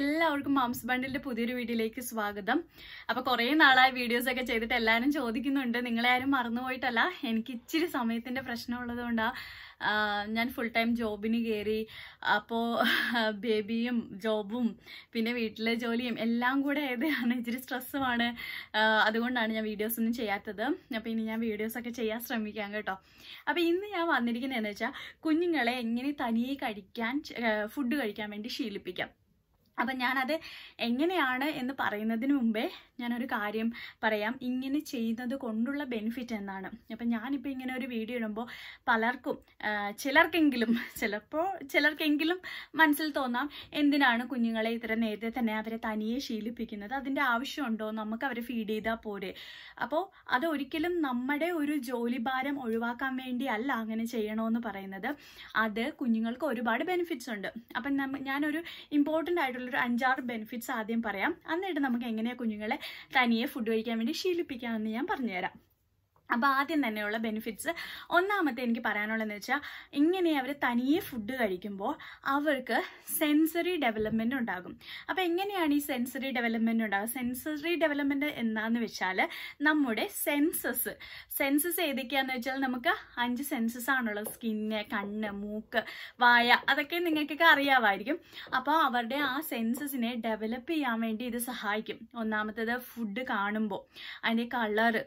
എല്ലാവർക്കും മാംസ് ബണ്ടിലിന്റെ പുതിയൊരു വീഡിയോയിലേക്ക് സ്വാഗതം അപ്പൊ കുറെ നാളായി വീഡിയോസ് ഒക്കെ ചെയ്തിട്ട് എല്ലാവരും ചോദിക്കുന്നുണ്ട് നിങ്ങളെ ആരും മറന്നുപോയിട്ടല്ല എനിക്ക് ഇച്ചിരി സമയത്തിന്റെ പ്രശ്നം ഉള്ളതുകൊണ്ടാ ഞാൻ ഫുൾ ടൈം ജോബിന് കയറി അപ്പോൾ ബേബിയും ജോബും പിന്നെ വീട്ടിലെ ജോലിയും എല്ലാം കൂടെ ആയതാണ് ഇച്ചിരി സ്ട്രെസ്സുമാണ് അതുകൊണ്ടാണ് ഞാൻ വീഡിയോസ് ഒന്നും ചെയ്യാത്തത് അപ്പോൾ ഇനി ഞാൻ ഒക്കെ ചെയ്യാൻ ശ്രമിക്കാം കേട്ടോ അപ്പോൾ ഇന്ന് ഞാൻ വന്നിരിക്കുന്നത് എന്ന് വെച്ചാൽ കുഞ്ഞുങ്ങളെ എങ്ങനെ തനിയെ കഴിക്കാൻ ഫുഡ് കഴിക്കാൻ വേണ്ടി ശീലിപ്പിക്കാം അപ്പം ഞാനത് എങ്ങനെയാണ് എന്ന് പറയുന്നതിന് മുമ്പേ ഞാനൊരു കാര്യം പറയാം ഇങ്ങനെ ചെയ്യുന്നത് കൊണ്ടുള്ള ബെനിഫിറ്റ് എന്നാണ് അപ്പം ഞാനിപ്പോൾ ഇങ്ങനെ ഒരു വീഡിയോ ഇടുമ്പോൾ പലർക്കും ചിലർക്കെങ്കിലും ചിലപ്പോൾ ചിലർക്കെങ്കിലും മനസ്സിൽ തോന്നാം എന്തിനാണ് കുഞ്ഞുങ്ങളെ ഇത്ര നേരത്തെ തന്നെ അവരെ തനിയെ ശീലിപ്പിക്കുന്നത് അതിൻ്റെ ആവശ്യമുണ്ടോ നമുക്ക് അവരെ ഫീഡ് ചെയ്താൽ പോരെ അപ്പോൾ അത് ഒരിക്കലും നമ്മുടെ ഒരു ജോലിഭാരം ഒഴിവാക്കാൻ വേണ്ടി അല്ല അങ്ങനെ ചെയ്യണമെന്ന് പറയുന്നത് അത് കുഞ്ഞുങ്ങൾക്ക് ഒരുപാട് ബെനിഫിറ്റ്സ് ഉണ്ട് അപ്പം ഞാനൊരു ഇമ്പോർട്ടൻ്റ് ആയിട്ടുള്ള ഒരു അഞ്ചാറ് ബെനിഫിറ്റ്സ് ആദ്യം പറയാം എന്നിട്ട് നമുക്ക് എങ്ങനെയാണ് കുഞ്ഞുങ്ങളെ തനിയെ ഫുഡ് കഴിക്കാൻ വേണ്ടി ശീലിപ്പിക്കാമെന്ന് ഞാൻ പറഞ്ഞുതരാം അപ്പോൾ ആദ്യം തന്നെയുള്ള ബെനിഫിറ്റ്സ് ഒന്നാമത്തെ എനിക്ക് പറയാനുള്ളതെന്ന് വെച്ചാൽ ഇങ്ങനെ അവർ തനിയെ ഫുഡ് കഴിക്കുമ്പോൾ അവർക്ക് സെൻസറി ഡെവലപ്മെൻറ്റ് ഉണ്ടാകും അപ്പോൾ എങ്ങനെയാണ് ഈ സെൻസറി ഡെവലപ്മെൻറ്റ് ഉണ്ടാകുക സെൻസറി ഡെവലപ്മെൻറ്റ് എന്താണെന്ന് വെച്ചാൽ നമ്മുടെ സെൻസസ് സെൻസസ് ഏതൊക്കെയാണെന്ന് വെച്ചാൽ നമുക്ക് അഞ്ച് സെൻസസ് ആണുള്ളത് സ്കിന്ന് കണ്ണ് മൂക്ക് വായ അതൊക്കെ നിങ്ങൾക്കൊക്കെ അറിയാമായിരിക്കും അപ്പോൾ അവരുടെ ആ സെൻസസിനെ ഡെവലപ്പ് ചെയ്യാൻ വേണ്ടി ഇത് സഹായിക്കും ഒന്നാമത്തേത് ഫുഡ് കാണുമ്പോൾ അതിൻ്റെ കളറ്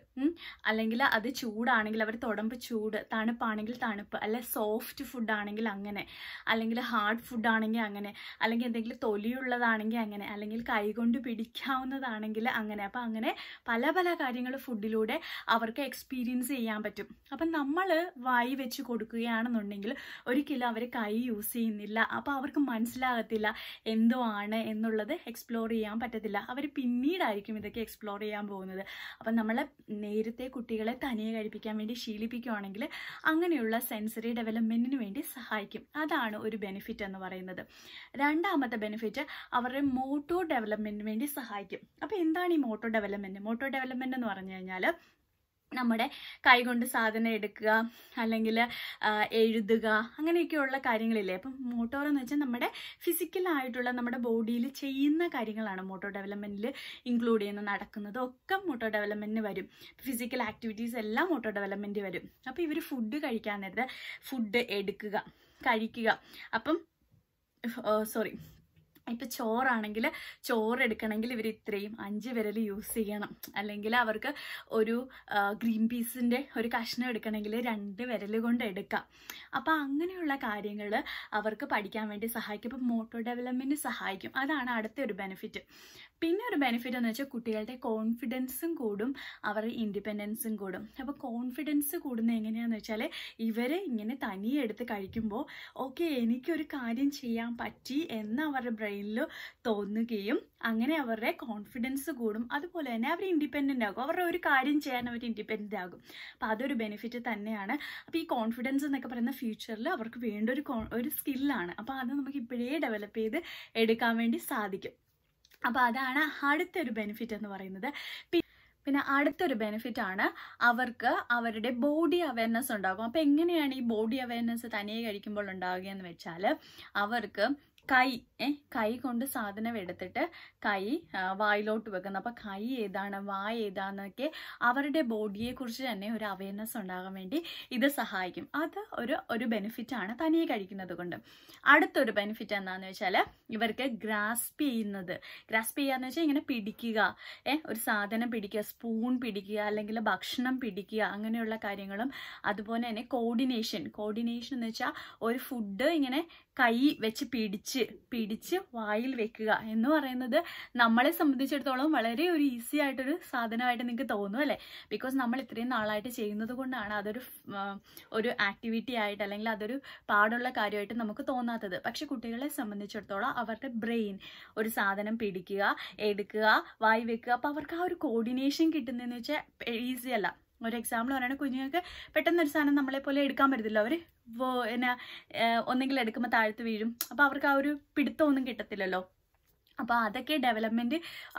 അല്ലെങ്കിൽ അത് ചൂടാണെങ്കിൽ അവർ തുടമ്പ് ചൂട് തണുപ്പാണെങ്കിൽ തണുപ്പ് അല്ലെ സോഫ്റ്റ് ഫുഡാണെങ്കിൽ അങ്ങനെ അല്ലെങ്കിൽ ഹാർഡ് ഫുഡാണെങ്കിൽ അങ്ങനെ അല്ലെങ്കിൽ എന്തെങ്കിലും തൊലിയുള്ളതാണെങ്കിൽ അങ്ങനെ അല്ലെങ്കിൽ കൈകൊണ്ട് പിടിക്കാവുന്നതാണെങ്കിൽ അങ്ങനെ അപ്പം അങ്ങനെ പല പല കാര്യങ്ങൾ ഫുഡിലൂടെ അവർക്ക് എക്സ്പീരിയൻസ് ചെയ്യാൻ പറ്റും അപ്പം നമ്മൾ വായി വെച്ച് കൊടുക്കുകയാണെന്നുണ്ടെങ്കിൽ ഒരിക്കലും അവർ കൈ യൂസ് ചെയ്യുന്നില്ല അപ്പോൾ അവർക്ക് മനസ്സിലാകത്തില്ല എന്തോ ആണ് എന്നുള്ളത് എക്സ്പ്ലോർ ചെയ്യാൻ പറ്റത്തില്ല അവർ പിന്നീടായിരിക്കും ഇതൊക്കെ എക്സ്പ്ലോർ ചെയ്യാൻ പോകുന്നത് അപ്പം നമ്മൾ നേരത്തെ കുട്ടികളെ തനിയെ കഴിപ്പിക്കാൻ വേണ്ടി ശീലിപ്പിക്കുകയാണെങ്കിൽ അങ്ങനെയുള്ള സെൻസറി ഡെവലപ്മെൻറ്റിന് വേണ്ടി സഹായിക്കും അതാണ് ഒരു ബെനിഫിറ്റ് എന്ന് പറയുന്നത് രണ്ടാമത്തെ ബെനിഫിറ്റ് അവരുടെ മോട്ടോ ഡെവലപ്മെൻറ്റിന് വേണ്ടി സഹായിക്കും അപ്പോൾ എന്താണ് ഈ മോട്ടോ ഡെവലപ്മെൻറ്റ് മോട്ടോ ഡെവലപ്മെൻറ്റ് എന്ന് പറഞ്ഞു കഴിഞ്ഞാൽ നമ്മുടെ കൈകൊണ്ട് സാധനം എടുക്കുക അല്ലെങ്കിൽ എഴുതുക അങ്ങനെയൊക്കെയുള്ള കാര്യങ്ങളില്ലേ അപ്പം മോട്ടോർ എന്ന് വെച്ചാൽ നമ്മുടെ ഫിസിക്കലായിട്ടുള്ള നമ്മുടെ ബോഡിയിൽ ചെയ്യുന്ന കാര്യങ്ങളാണ് മോട്ടോർ ഡെവലപ്മെൻറ്റിൽ ഇൻക്ലൂഡ് ചെയ്യുന്ന നടക്കുന്നത് ഒക്കെ മോട്ടോർ ഡെവലപ്മെൻറ്റിന് വരും ഫിസിക്കൽ ആക്ടിവിറ്റീസ് എല്ലാം മോട്ടോർ ഡെവലപ്മെൻറ്റ് വരും അപ്പോൾ ഇവർ ഫുഡ് കഴിക്കാൻ നേരത്തെ ഫുഡ് എടുക്കുക കഴിക്കുക അപ്പം സോറി ഇപ്പോൾ ചോറാണെങ്കിൽ ചോറ് എടുക്കണമെങ്കിൽ ഇവർ ഇത്രയും അഞ്ച് വിരൽ യൂസ് ചെയ്യണം അല്ലെങ്കിൽ അവർക്ക് ഒരു ഗ്രീൻ പീസിൻ്റെ ഒരു കഷ്ണം എടുക്കണമെങ്കിൽ രണ്ട് വിരൽ കൊണ്ട് എടുക്കാം അപ്പോൾ അങ്ങനെയുള്ള കാര്യങ്ങൾ അവർക്ക് പഠിക്കാൻ വേണ്ടി സഹായിക്കും ഇപ്പം മോട്ടോ ഡെവലപ്മെൻറ്റ് സഹായിക്കും അതാണ് അടുത്ത ഒരു ബെനിഫിറ്റ് പിന്നെ ഒരു ബെനിഫിറ്റ് എന്ന് വെച്ചാൽ കുട്ടികളുടെ കോൺഫിഡൻസും കൂടും അവരുടെ ഇൻഡിപെൻഡൻസും കൂടും അപ്പോൾ കോൺഫിഡൻസ് കൂടുന്നത് എങ്ങനെയാന്ന് വെച്ചാൽ ഇവരെ ഇങ്ങനെ തനിയെ എടുത്ത് കഴിക്കുമ്പോൾ ഓക്കെ എനിക്കൊരു കാര്യം ചെയ്യാൻ പറ്റി എന്ന് അവരുടെ ബ്രെയിൻ സ്റ്റൈലിൽ തോന്നുകയും അങ്ങനെ അവരുടെ കോൺഫിഡൻസ് കൂടും അതുപോലെ തന്നെ അവർ ഇൻഡിപെൻഡൻ്റ് ആകും അവരുടെ ഒരു കാര്യം ചെയ്യാൻ അവർ ഇൻഡിപെൻഡൻ്റ് ആകും അപ്പോൾ അതൊരു ബെനിഫിറ്റ് തന്നെയാണ് അപ്പോൾ ഈ കോൺഫിഡൻസ് എന്നൊക്കെ പറയുന്ന ഫ്യൂച്ചറിൽ അവർക്ക് വേണ്ട ഒരു ഒരു സ്കില്ലാണ് അപ്പോൾ അത് നമുക്ക് ഇപ്പോഴേ ഡെവലപ്പ് ചെയ്ത് എടുക്കാൻ വേണ്ടി സാധിക്കും അപ്പോൾ അതാണ് അടുത്തൊരു ബെനിഫിറ്റ് എന്ന് പറയുന്നത് പിന്നെ അടുത്തൊരു ബെനിഫിറ്റ് ആണ് അവർക്ക് അവരുടെ ബോഡി അവയർനെസ് ഉണ്ടാകും അപ്പോൾ എങ്ങനെയാണ് ഈ ബോഡി അവയർനെസ് തനിയെ കഴിക്കുമ്പോൾ എന്ന് വെച്ചാൽ അവർക്ക് കൈ ഏ കൈ കൊണ്ട് സാധനം എടുത്തിട്ട് കൈ വായിലോട്ട് വെക്കുന്നത് അപ്പോൾ കൈ ഏതാണ് വായ ഏതാണെന്നൊക്കെ അവരുടെ ബോഡിയെക്കുറിച്ച് തന്നെ ഒരു അവയർനെസ് ഉണ്ടാകാൻ വേണ്ടി ഇത് സഹായിക്കും അത് ഒരു ഒരു ബെനിഫിറ്റാണ് തനിയെ കഴിക്കുന്നത് കൊണ്ട് അടുത്തൊരു ബെനിഫിറ്റ് എന്താണെന്ന് വെച്ചാൽ ഇവർക്ക് ഗ്രാസ്പ് ചെയ്യുന്നത് ഗ്രാസ്പ് ചെയ്യാന്ന് വെച്ചാൽ ഇങ്ങനെ പിടിക്കുക ഏ ഒരു സാധനം പിടിക്കുക സ്പൂൺ പിടിക്കുക അല്ലെങ്കിൽ ഭക്ഷണം പിടിക്കുക അങ്ങനെയുള്ള കാര്യങ്ങളും അതുപോലെ തന്നെ കോർഡിനേഷൻ കോർഡിനേഷൻ എന്ന് വെച്ചാൽ ഒരു ഫുഡ് ഇങ്ങനെ കൈ വെച്ച് പിടിച്ച് പിടിച്ച് വായിൽ വെക്കുക എന്ന് പറയുന്നത് നമ്മളെ സംബന്ധിച്ചിടത്തോളം വളരെ ഒരു ഈസി ആയിട്ടൊരു സാധനമായിട്ട് നിങ്ങൾക്ക് തോന്നും അല്ലേ ബിക്കോസ് നമ്മൾ ഇത്രയും നാളായിട്ട് ചെയ്യുന്നത് കൊണ്ടാണ് അതൊരു ഒരു ആക്ടിവിറ്റി ആയിട്ട് അല്ലെങ്കിൽ അതൊരു പാടുള്ള കാര്യമായിട്ട് നമുക്ക് തോന്നാത്തത് പക്ഷെ കുട്ടികളെ സംബന്ധിച്ചിടത്തോളം അവരുടെ ബ്രെയിൻ ഒരു സാധനം പിടിക്കുക എടുക്കുക വായി വെക്കുക അപ്പോൾ അവർക്ക് ആ ഒരു കോർഡിനേഷൻ കിട്ടുന്നതെന്ന് വെച്ചാൽ ഈസി അല്ല ഒരു എക്സാമ്പിൾ പറയുകയാണെങ്കിൽ കുഞ്ഞുങ്ങൾക്ക് പെട്ടെന്ന് ഒരു സാധനം നമ്മളെ പോലെ എടുക്കാൻ പറ്റത്തില്ല അവർ എന്നാ ഒന്നെങ്കിൽ എടുക്കുമ്പോൾ താഴ്ത്ത് വീഴും അപ്പോൾ അവർക്ക് ആ ഒരു പിടുത്തമൊന്നും കിട്ടത്തില്ലല്ലോ അപ്പോൾ അതൊക്കെ ഡെവലപ്മെൻ്റ്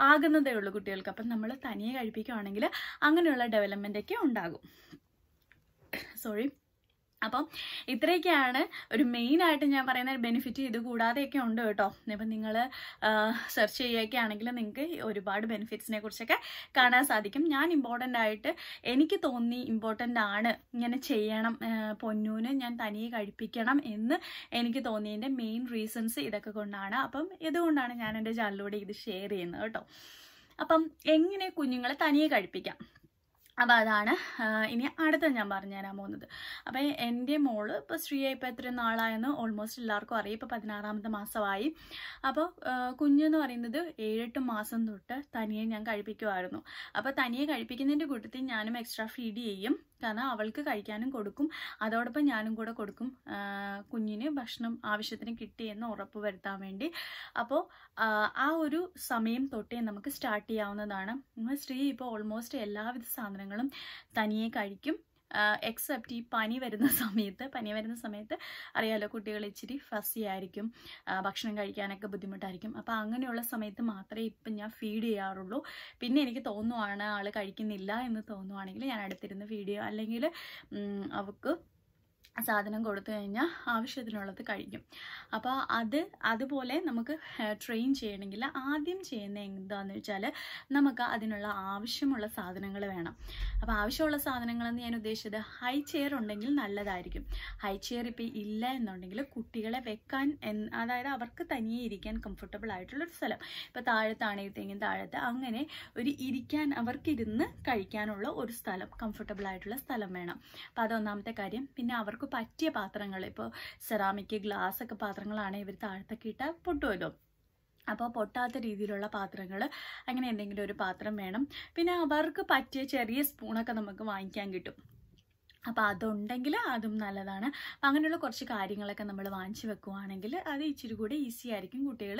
ആകുന്നതേ ഉള്ളൂ കുട്ടികൾക്ക് അപ്പം നമ്മൾ തനിയെ കഴിപ്പിക്കുകയാണെങ്കിൽ അങ്ങനെയുള്ള ഡെവലപ്മെൻ്റൊക്കെ ഉണ്ടാകും സോറി അപ്പം ഇത്രയൊക്കെയാണ് ഒരു മെയിനായിട്ട് ഞാൻ പറയുന്ന ബെനിഫിറ്റ് ഇത് കൂടാതെയൊക്കെ ഉണ്ട് കേട്ടോ ഇപ്പം നിങ്ങൾ സെർച്ച് ചെയ്യുകയൊക്കെ ആണെങ്കിൽ നിങ്ങൾക്ക് ഒരുപാട് ബെനിഫിറ്റ്സിനെ കുറിച്ചൊക്കെ കാണാൻ സാധിക്കും ഞാൻ ഇമ്പോർട്ടൻ്റ് ആയിട്ട് എനിക്ക് തോന്നി ഇമ്പോർട്ടൻ്റ് ആണ് ഇങ്ങനെ ചെയ്യണം പൊന്നൂന് ഞാൻ തനിയെ കഴിപ്പിക്കണം എന്ന് എനിക്ക് തോന്നിയതിൻ്റെ മെയിൻ റീസൺസ് ഇതൊക്കെ കൊണ്ടാണ് അപ്പം ഇതുകൊണ്ടാണ് ഞാൻ എൻ്റെ ചാനലിലൂടെ ഇത് ഷെയർ ചെയ്യുന്നത് കേട്ടോ അപ്പം എങ്ങനെ കുഞ്ഞുങ്ങളെ തനിയെ കഴിപ്പിക്കാം അപ്പം അതാണ് ഇനി അടുത്ത ഞാൻ തരാൻ പോകുന്നത് അപ്പോൾ എൻ്റെ മോള് ഇപ്പോൾ സ്ത്രീയെ ഇപ്പോൾ എത്രയും നാളായെന്ന് ഓൾമോസ്റ്റ് എല്ലാവർക്കും അറിയും ഇപ്പോൾ പതിനാറാമത്തെ മാസമായി അപ്പോൾ കുഞ്ഞെന്ന് പറയുന്നത് ഏഴെട്ട് മാസം തൊട്ട് തനിയെ ഞാൻ കഴിപ്പിക്കുമായിരുന്നു അപ്പോൾ തനിയെ കഴിപ്പിക്കുന്നതിൻ്റെ കൂട്ടത്തിൽ ഞാനും എക്സ്ട്രാ ഫീഡ് ചെയ്യും കാരണം അവൾക്ക് കഴിക്കാനും കൊടുക്കും അതോടൊപ്പം ഞാനും കൂടെ കൊടുക്കും കുഞ്ഞിന് ഭക്ഷണം ആവശ്യത്തിന് കിട്ടിയെന്ന് ഉറപ്പ് വരുത്താൻ വേണ്ടി അപ്പോൾ ആ ഒരു സമയം തൊട്ടേ നമുക്ക് സ്റ്റാർട്ട് ചെയ്യാവുന്നതാണ് സ്ത്രീ ഇപ്പോൾ ഓൾമോസ്റ്റ് എല്ലാവിധ സാധനങ്ങളും തനിയെ കഴിക്കും എക്സെപ്റ്റ് ഈ പനി വരുന്ന സമയത്ത് പനി വരുന്ന സമയത്ത് അറിയാലോ കുട്ടികൾ ഇച്ചിരി ഫസി ആയിരിക്കും ഭക്ഷണം കഴിക്കാനൊക്കെ ബുദ്ധിമുട്ടായിരിക്കും അപ്പോൾ അങ്ങനെയുള്ള സമയത്ത് മാത്രമേ ഇപ്പം ഞാൻ ഫീഡ് ചെയ്യാറുള്ളൂ പിന്നെ എനിക്ക് തോന്നുവാണ് ആൾ കഴിക്കുന്നില്ല എന്ന് തോന്നുവാണെങ്കിൽ ഞാൻ അടുത്തിരുന്ന് ഫീഡ് ചെയ്യുക അല്ലെങ്കിൽ അവർക്ക് സാധനം കൊടുത്തു കഴിഞ്ഞാൽ ആവശ്യത്തിനുള്ളത് കഴിക്കും അപ്പോൾ അത് അതുപോലെ നമുക്ക് ട്രെയിൻ ചെയ്യണമെങ്കിൽ ആദ്യം ചെയ്യുന്ന എന്താണെന്ന് വെച്ചാൽ നമുക്ക് അതിനുള്ള ആവശ്യമുള്ള സാധനങ്ങൾ വേണം അപ്പോൾ ആവശ്യമുള്ള സാധനങ്ങളെന്ന് ഞാൻ ഉദ്ദേശിച്ചത് ഹൈ ചെയർ ഉണ്ടെങ്കിൽ നല്ലതായിരിക്കും ഹൈ ചെയർ ഇപ്പോൾ ഇല്ല എന്നുണ്ടെങ്കിൽ കുട്ടികളെ വെക്കാൻ അതായത് അവർക്ക് തനിയെ ഇരിക്കാൻ കംഫർട്ടബിൾ ആയിട്ടുള്ളൊരു സ്ഥലം ഇപ്പോൾ താഴത്താണെങ്കിൽത്തെങ്കിലും താഴത്ത് അങ്ങനെ ഒരു ഇരിക്കാൻ അവർക്കിരുന്ന് കഴിക്കാനുള്ള ഒരു സ്ഥലം കംഫർട്ടബിൾ ആയിട്ടുള്ള സ്ഥലം വേണം അപ്പോൾ അതൊന്നാമത്തെ കാര്യം പിന്നെ അവർ അവർക്ക് പറ്റിയ പാത്രങ്ങൾ ഇപ്പോൾ സെറാമിക് ഗ്ലാസ് ഒക്കെ പാത്രങ്ങളാണെങ്കിൽ ഇവർ താഴത്തൊക്കെ ഇട്ടാൽ പൊട്ടുമല്ലോ അപ്പോൾ പൊട്ടാത്ത രീതിയിലുള്ള പാത്രങ്ങൾ അങ്ങനെ എന്തെങ്കിലും ഒരു പാത്രം വേണം പിന്നെ അവർക്ക് പറ്റിയ ചെറിയ സ്പൂണൊക്കെ നമുക്ക് വാങ്ങിക്കാൻ കിട്ടും അപ്പോൾ അതുണ്ടെങ്കിൽ അതും നല്ലതാണ് അങ്ങനെയുള്ള കുറച്ച് കാര്യങ്ങളൊക്കെ നമ്മൾ വാങ്ങിച്ചു വെക്കുവാണെങ്കിൽ അത് ഇച്ചിരി കൂടി ഈസി ആയിരിക്കും കുട്ടികൾ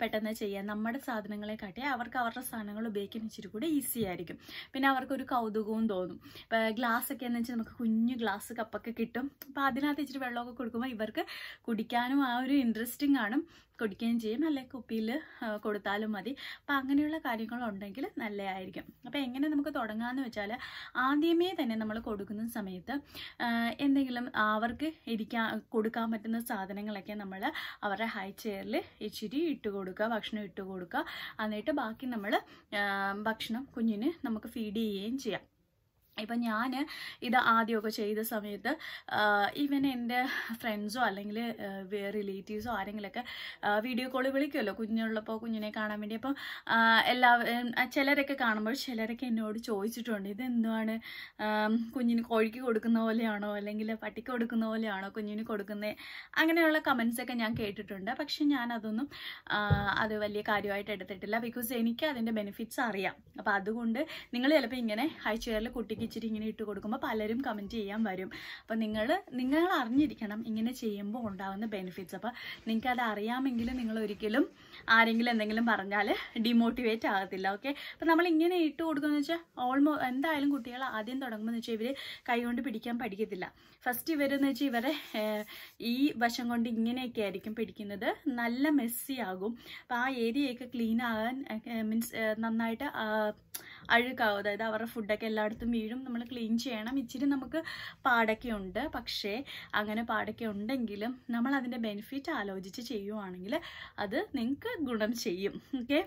പെട്ടെന്ന് ചെയ്യാൻ നമ്മുടെ സാധനങ്ങളെ കാട്ടിയാൽ അവർക്ക് അവരുടെ സാധനങ്ങൾ ഉപയോഗിക്കാൻ ഇച്ചിരി കൂടി ഈസി ആയിരിക്കും പിന്നെ അവർക്കൊരു കൗതുകവും തോന്നും ഇപ്പം ഗ്ലാസ് ഒക്കെ എന്ന് വെച്ചാൽ നമുക്ക് കുഞ്ഞു ഗ്ലാസ് കപ്പൊക്കെ കിട്ടും അപ്പോൾ അതിനകത്ത് ഇച്ചിരി വെള്ളമൊക്കെ കൊടുക്കുമ്പോൾ ഇവർക്ക് കുടിക്കാനും ആ ഒരു ഇൻട്രസ്റ്റിംഗ് ആണ് കുടിക്കുകയും ചെയ്യും അല്ലെങ്കിൽ കുപ്പിയിൽ കൊടുത്താലും മതി അപ്പം അങ്ങനെയുള്ള കാര്യങ്ങളുണ്ടെങ്കിൽ നല്ലതായിരിക്കും അപ്പം എങ്ങനെ നമുക്ക് തുടങ്ങാമെന്ന് വെച്ചാൽ ആദ്യമേ തന്നെ നമ്മൾ കൊടുക്കുന്ന സമയത്ത് എന്തെങ്കിലും അവർക്ക് ഇരിക്കാൻ കൊടുക്കാൻ പറ്റുന്ന സാധനങ്ങളൊക്കെ നമ്മൾ അവരുടെ ഹൈ ചെയറിൽ ഇച്ചിരി ഇട്ട് കൊടുക്കുക ഭക്ഷണം ഇട്ട് കൊടുക്കുക എന്നിട്ട് ബാക്കി നമ്മൾ ഭക്ഷണം കുഞ്ഞിന് നമുക്ക് ഫീഡ് ചെയ്യുകയും ചെയ്യാം ഇപ്പം ഞാൻ ഇത് ആദ്യമൊക്കെ ചെയ്ത സമയത്ത് ഈവൻ എൻ്റെ ഫ്രണ്ട്സോ അല്ലെങ്കിൽ റിലേറ്റീവ്സോ ആരെങ്കിലുമൊക്കെ വീഡിയോ കോൾ വിളിക്കുമല്ലോ കുഞ്ഞുള്ളപ്പോൾ കുഞ്ഞിനെ കാണാൻ വേണ്ടി അപ്പം എല്ലാ ചിലരൊക്കെ കാണുമ്പോൾ ചിലരൊക്കെ എന്നോട് ചോദിച്ചിട്ടുണ്ട് ഇതെന്താണ് കുഞ്ഞിന് കോഴിക്ക് കൊടുക്കുന്ന പോലെയാണോ അല്ലെങ്കിൽ പട്ടിക്ക് കൊടുക്കുന്ന പോലെയാണോ കുഞ്ഞിന് കൊടുക്കുന്നത് അങ്ങനെയുള്ള കമൻസൊക്കെ ഞാൻ കേട്ടിട്ടുണ്ട് പക്ഷെ ഞാനതൊന്നും അത് വലിയ കാര്യമായിട്ട് എടുത്തിട്ടില്ല ബിക്കോസ് എനിക്ക് അതിൻ്റെ ബെനിഫിറ്റ്സ് അറിയാം അപ്പോൾ അതുകൊണ്ട് നിങ്ങൾ ചിലപ്പോൾ ഇങ്ങനെ ഹൈ ചെയറിൽ കുട്ടിക്ക് ഇച്ചിരി ഇങ്ങനെ ഇട്ട് കൊടുക്കുമ്പോൾ പലരും കമൻറ്റ് ചെയ്യാൻ വരും അപ്പോൾ നിങ്ങൾ നിങ്ങൾ അറിഞ്ഞിരിക്കണം ഇങ്ങനെ ചെയ്യുമ്പോൾ ഉണ്ടാകുന്ന ബെനിഫിറ്റ്സ് അപ്പോൾ നിങ്ങൾക്കത് അറിയാമെങ്കിൽ നിങ്ങൾ ഒരിക്കലും ആരെങ്കിലും എന്തെങ്കിലും പറഞ്ഞാൽ ഡിമോട്ടിവേറ്റ് ആകത്തില്ല ഓക്കെ അപ്പോൾ നമ്മൾ ഇങ്ങനെ ഇട്ട് കൊടുക്കുകയെന്ന് വെച്ചാൽ ഓൾമോ എന്തായാലും കുട്ടികൾ ആദ്യം തുടങ്ങുമ്പോൾ എന്ന് വെച്ചാൽ ഇവർ കൈകൊണ്ട് പിടിക്കാൻ പഠിക്കത്തില്ല ഫസ്റ്റ് ഇവരെന്ന് വെച്ചാൽ ഇവരെ ഈ വശം കൊണ്ട് ഇങ്ങനെയൊക്കെ ആയിരിക്കും പിടിക്കുന്നത് നല്ല മെസ്സി ആകും അപ്പോൾ ആ ഏരിയയൊക്കെ ക്ലീൻ ആകാൻ മീൻസ് നന്നായിട്ട് അഴുക്കാവും അതായത് അവരുടെ ഫുഡൊക്കെ എല്ലായിടത്തും വീഴും നമ്മൾ ക്ലീൻ ചെയ്യണം ഇച്ചിരി നമുക്ക് പാടൊക്കെ ഉണ്ട് പക്ഷേ അങ്ങനെ പാടൊക്കെ ഉണ്ടെങ്കിലും നമ്മൾ അതിൻ്റെ ബെനിഫിറ്റ് ആലോചിച്ച് ചെയ്യുവാണെങ്കിൽ അത് നിങ്ങൾക്ക് ഗുണം ചെയ്യും ഓക്കെ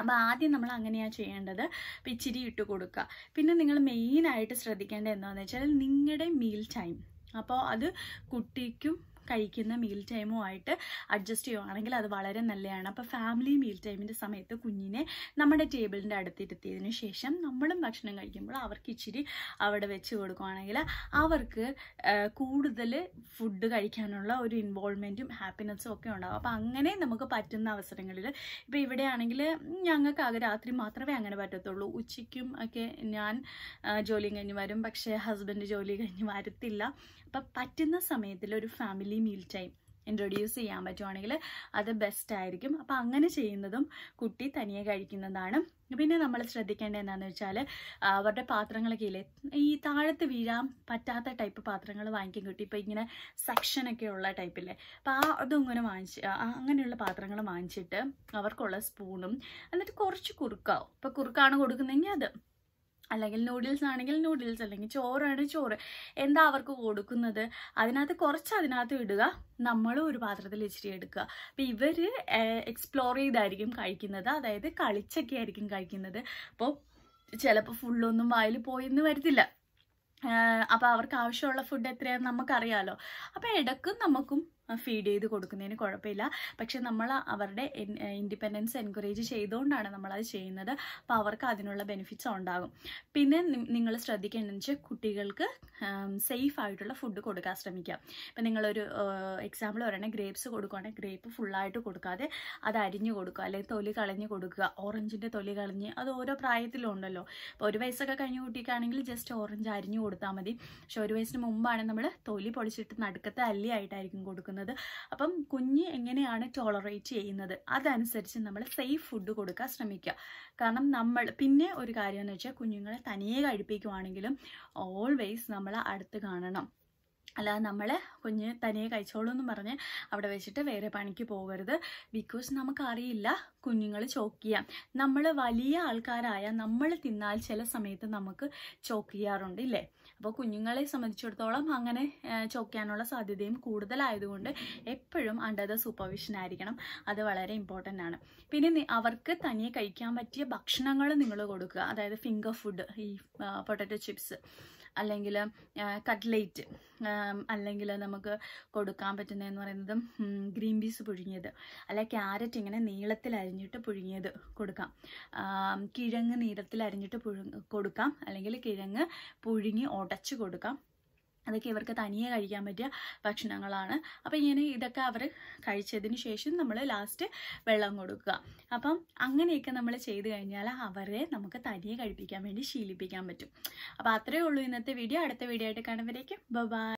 അപ്പോൾ ആദ്യം നമ്മൾ അങ്ങനെയാണ് ചെയ്യേണ്ടത് അപ്പോൾ ഇച്ചിരി ഇട്ട് കൊടുക്കുക പിന്നെ നിങ്ങൾ മെയിനായിട്ട് ശ്രദ്ധിക്കേണ്ടത് എന്താണെന്ന് വെച്ചാൽ നിങ്ങളുടെ മീൽ ടൈം അപ്പോൾ അത് കുട്ടിക്കും കഴിക്കുന്ന മീൽ ടൈമോ ആയിട്ട് അഡ്ജസ്റ്റ് ചെയ്യുവാണെങ്കിൽ അത് വളരെ നല്ലതാണ് അപ്പോൾ ഫാമിലി മീൽ ടൈമിൻ്റെ സമയത്ത് കുഞ്ഞിനെ നമ്മുടെ ടേബിളിൻ്റെ അടുത്തിരുത്തിയതിന് ശേഷം നമ്മളും ഭക്ഷണം കഴിക്കുമ്പോൾ അവർക്ക് ഇച്ചിരി അവിടെ വെച്ച് കൊടുക്കുകയാണെങ്കിൽ അവർക്ക് കൂടുതൽ ഫുഡ് കഴിക്കാനുള്ള ഒരു ഇൻവോൾവ്മെൻറ്റും ഹാപ്പിനെസ്സും ഒക്കെ ഉണ്ടാകും അപ്പോൾ അങ്ങനെ നമുക്ക് പറ്റുന്ന അവസരങ്ങളിൽ ഇപ്പോൾ ഇവിടെയാണെങ്കിൽ ഞങ്ങൾക്ക് ആകെ രാത്രി മാത്രമേ അങ്ങനെ പറ്റത്തുള്ളൂ ഉച്ചയ്ക്കും ഒക്കെ ഞാൻ ജോലിയും കഴിഞ്ഞ് വരും പക്ഷേ ഹസ്ബൻഡ് ജോലി കഴിഞ്ഞ് വരത്തില്ല അപ്പം പറ്റുന്ന സമയത്തിൽ ഒരു family daily meal time introduce ചെയ്യാൻ പറ്റുവാണെങ്കിൽ അത് ബെസ്റ്റ് ആയിരിക്കും അപ്പോൾ അങ്ങനെ ചെയ്യുന്നതും കുട്ടി തനിയെ കഴിക്കുന്നതാണ് പിന്നെ നമ്മൾ ശ്രദ്ധിക്കേണ്ടത് എന്താണെന്ന് വെച്ചാൽ അവരുടെ പാത്രങ്ങളൊക്കെ ഇല്ലേ ഈ താഴത്ത് വീഴാൻ പറ്റാത്ത ടൈപ്പ് പാത്രങ്ങൾ വാങ്ങിക്കും കുട്ടി ഇപ്പോൾ ഇങ്ങനെ സെക്ഷനൊക്കെ ഉള്ള ടൈപ്പില്ലേ അപ്പോൾ ആ അതും ഇങ്ങനെ വാങ്ങിച്ച് അങ്ങനെയുള്ള പാത്രങ്ങൾ വാങ്ങിച്ചിട്ട് അവർക്കുള്ള സ്പൂണും എന്നിട്ട് കുറച്ച് കുറുക്കാവും ഇപ്പോൾ കുറുക്കാണ് കൊടുക്കുന്നതെങ്കിൽ അത് അല്ലെങ്കിൽ നൂഡിൽസ് ആണെങ്കിൽ നൂഡിൽസ് അല്ലെങ്കിൽ ചോറാണ് ചോറ് എന്താ അവർക്ക് കൊടുക്കുന്നത് അതിനകത്ത് കുറച്ച് അതിനകത്ത് ഇടുക നമ്മളും ഒരു പാത്രത്തിൽ ഇച്ചിരി എടുക്കുക അപ്പം ഇവർ എക്സ്പ്ലോർ ചെയ്തായിരിക്കും കഴിക്കുന്നത് അതായത് കളിച്ചൊക്കെ ആയിരിക്കും കഴിക്കുന്നത് അപ്പോൾ ചിലപ്പോൾ ഫുള്ളൊന്നും വായിൽ പോയെന്ന് വരത്തില്ല അപ്പോൾ അവർക്ക് ആവശ്യമുള്ള ഫുഡ് എത്രയാണെന്ന് നമുക്കറിയാമല്ലോ അപ്പോൾ ഇടക്കും നമുക്കും ഫീഡ് ചെയ്ത് കൊടുക്കുന്നതിന് കുഴപ്പമില്ല പക്ഷെ നമ്മൾ അവരുടെ ഇൻഡിപെൻഡൻസ് എൻകറേജ് ചെയ്തുകൊണ്ടാണ് നമ്മളത് ചെയ്യുന്നത് അപ്പോൾ അവർക്ക് അതിനുള്ള ബെനിഫിറ്റ്സ് ഉണ്ടാകും പിന്നെ നിങ്ങൾ ശ്രദ്ധിക്കേണ്ടതെന്ന് വെച്ചാൽ കുട്ടികൾക്ക് സേഫ് ആയിട്ടുള്ള ഫുഡ് കൊടുക്കാൻ ശ്രമിക്കുക ഇപ്പം നിങ്ങളൊരു എക്സാമ്പിൾ പറയണേ ഗ്രേപ്സ് കൊടുക്കുകയാണെങ്കിൽ ഗ്രേപ്പ് ഫുള്ളായിട്ട് കൊടുക്കാതെ അത് അരിഞ്ഞു കൊടുക്കുക അല്ലെങ്കിൽ തൊലി കളഞ്ഞ് കൊടുക്കുക ഓറഞ്ചിൻ്റെ തൊലി കളഞ്ഞ് അത് ഓരോ പ്രായത്തിലും ഉണ്ടല്ലോ അപ്പോൾ ഒരു വയസ്സൊക്കെ കഴിഞ്ഞ കുട്ടിക്കാണെങ്കിൽ ജസ്റ്റ് ഓറഞ്ച് അരിഞ്ഞു കൊടുത്താൽ മതി പക്ഷെ ഒരു വയസ്സിന് മുമ്പാണ് നമ്മൾ തൊലി പൊളിച്ചിട്ട് നടുക്കത്തെ അല്ലിയായിട്ടായിരിക്കും കൊടുക്കുന്നത് കൊടുക്കുന്നത് അപ്പം കുഞ്ഞ് എങ്ങനെയാണ് ടോളറേറ്റ് ചെയ്യുന്നത് അതനുസരിച്ച് നമ്മൾ സേഫ് ഫുഡ് കൊടുക്കാൻ ശ്രമിക്കുക കാരണം നമ്മൾ പിന്നെ ഒരു കാര്യം എന്ന് വെച്ചാൽ കുഞ്ഞുങ്ങളെ തനിയെ കഴിപ്പിക്കുവാണെങ്കിലും ഓൾവേസ് നമ്മൾ അടുത്ത് കാണണം അല്ലാതെ നമ്മൾ കുഞ്ഞ് തനിയെ കഴിച്ചോളൂ എന്ന് പറഞ്ഞ് അവിടെ വെച്ചിട്ട് വേറെ പണിക്ക് പോകരുത് ബിക്കോസ് നമുക്കറിയില്ല കുഞ്ഞുങ്ങൾ ചോക്ക് ചെയ്യാം നമ്മൾ വലിയ ആൾക്കാരായ നമ്മൾ തിന്നാൽ ചില സമയത്ത് നമുക്ക് ചോക്ക് ചെയ്യാറുണ്ട് ഇല്ലേ അപ്പോൾ കുഞ്ഞുങ്ങളെ സംബന്ധിച്ചിടത്തോളം അങ്ങനെ ചോക്കാനുള്ള സാധ്യതയും കൂടുതലായതുകൊണ്ട് എപ്പോഴും അണ്ടർ ദ സൂപ്പർവിഷൻ ആയിരിക്കണം അത് വളരെ ഇമ്പോർട്ടൻ്റ് ആണ് പിന്നെ അവർക്ക് തനിയെ കഴിക്കാൻ പറ്റിയ ഭക്ഷണങ്ങൾ നിങ്ങൾ കൊടുക്കുക അതായത് ഫിംഗർ ഫുഡ് ഈ പൊട്ടറ്റോ ചിപ്സ് അല്ലെങ്കിൽ കട്ട്ലേറ്റ് അല്ലെങ്കിൽ നമുക്ക് കൊടുക്കാൻ പറ്റുന്നതെന്ന് പറയുന്നത് ഗ്രീൻ പീസ് പുഴുങ്ങിയത് അല്ലെ ക്യാരറ്റ് ഇങ്ങനെ നീളത്തിൽ അരിഞ്ഞിട്ട് പുഴുങ്ങിയത് കൊടുക്കാം കിഴങ്ങ് നീളത്തിൽ അരിഞ്ഞിട്ട് പുഴു കൊടുക്കാം അല്ലെങ്കിൽ കിഴങ്ങ് പുഴുങ്ങി ഉടച്ച് കൊടുക്കാം അതൊക്കെ ഇവർക്ക് തനിയെ കഴിക്കാൻ പറ്റിയ ഭക്ഷണങ്ങളാണ് അപ്പോൾ ഇങ്ങനെ ഇതൊക്കെ അവർ കഴിച്ചതിന് ശേഷം നമ്മൾ ലാസ്റ്റ് വെള്ളം കൊടുക്കുക അപ്പം അങ്ങനെയൊക്കെ നമ്മൾ ചെയ്ത് കഴിഞ്ഞാൽ അവരെ നമുക്ക് തനിയെ കഴിപ്പിക്കാൻ വേണ്ടി ശീലിപ്പിക്കാൻ പറ്റും അപ്പോൾ അത്രയേ ഉള്ളൂ ഇന്നത്തെ വീഡിയോ അടുത്ത വീഡിയോ ആയിട്ട് കാണുമ്പോഴേക്കും ബൈ